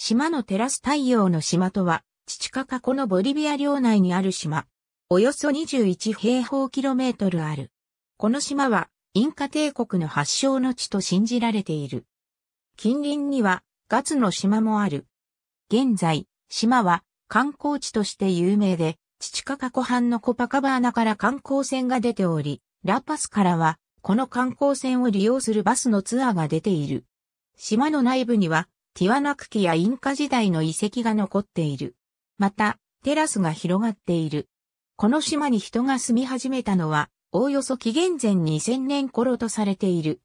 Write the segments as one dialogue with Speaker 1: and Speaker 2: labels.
Speaker 1: 島の照らす太陽の島とは、チチカカ湖のボリビア領内にある島。およそ21平方キロメートルある。この島は、インカ帝国の発祥の地と信じられている。近隣には、ガツの島もある。現在、島は観光地として有名で、チチカカ湖畔のコパカバーナから観光船が出ており、ラパスからは、この観光船を利用するバスのツアーが出ている。島の内部には、ティワナクキやインカ時代の遺跡が残っている。また、テラスが広がっている。この島に人が住み始めたのは、おおよそ紀元前2000年頃とされている。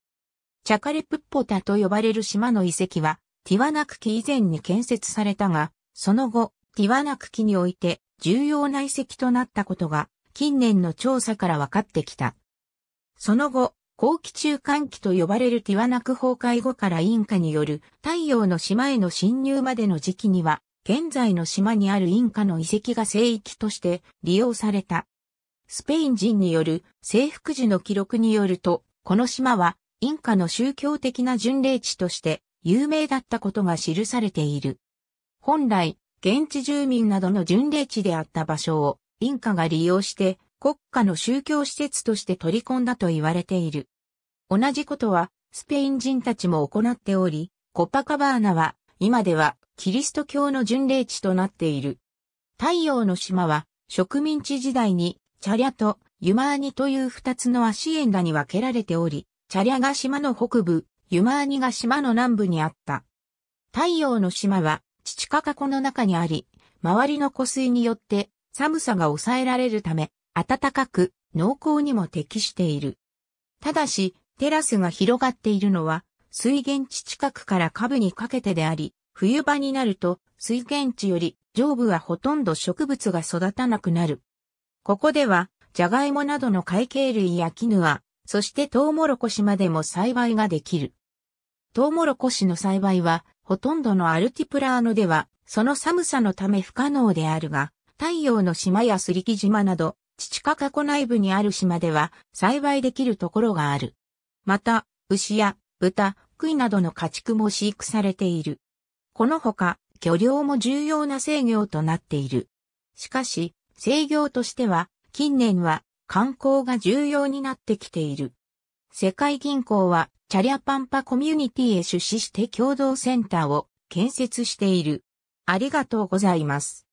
Speaker 1: チャカレプッポタと呼ばれる島の遺跡は、ティワナクキ以前に建設されたが、その後、ティワナクキにおいて重要な遺跡となったことが、近年の調査から分かってきた。その後、後期中間期と呼ばれるティワナク崩壊後からインカによる太陽の島への侵入までの時期には、現在の島にあるインカの遺跡が聖域として利用された。スペイン人による征服時の記録によると、この島はインカの宗教的な巡礼地として有名だったことが記されている。本来、現地住民などの巡礼地であった場所をインカが利用して国家の宗教施設として取り込んだと言われている。同じことは、スペイン人たちも行っており、コパカバーナは、今では、キリスト教の巡礼地となっている。太陽の島は、植民地時代に、チャリャとユマーニという二つの足縁ダに分けられており、チャリャが島の北部、ユマーニが島の南部にあった。太陽の島は、地チカカ湖の中にあり、周りの湖水によって寒さが抑えられるため、暖かく、濃厚にも適している。ただし、テラスが広がっているのは、水源地近くから下部にかけてであり、冬場になると、水源地より上部はほとんど植物が育たなくなる。ここでは、ジャガイモなどの海茎類やキヌア、そしてトウモロコシまでも栽培ができる。トウモロコシの栽培は、ほとんどのアルティプラーノでは、その寒さのため不可能であるが、太陽の島やすりき島など、父か過去内部にある島では栽培できるところがある。また、牛や豚、杭などの家畜も飼育されている。このほか、漁業も重要な制御となっている。しかし、制御としては、近年は観光が重要になってきている。世界銀行は、チャリアパンパコミュニティへ出資して共同センターを建設している。ありがとうございます。